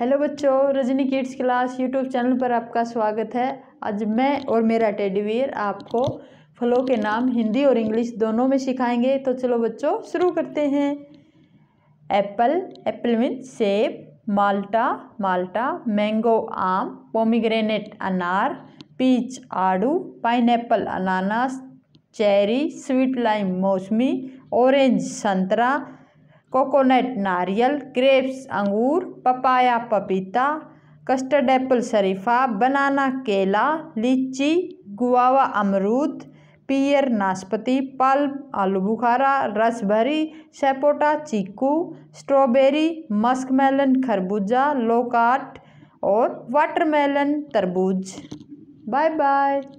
hello बच्चों Rajni kids class YouTube channel पर आपका स्वागत है आज मैं और मेरा टेडीवीर आपको फलों के नाम हिंदी और इंग्लिश दोनों में सिखाएंगे तो चलो बच्चों शुरू करते हैं एप्पल एप्पल मीन सेब माल्टा माल्टा मैंगो आम पोमीग्रेनेट अनार पीच आड़ू पाइन अनानास चेरी स्वीट लाइम मौसमी ऑरेंज संतरा कोकोनट नारियल ग्रेप्स अंगूर पपाया पपीता कस्टर्ड एप्पल शरीफा बनाना केला लीची गुआवा अमरूद पियर नाशपति पल्प आलू बुखारा रसभरी सेपोटा चीकू स्ट्रॉबेरी मस्कमेलन खरबूजा लोकाट और वाटरमेलन तरबूज बाय बाय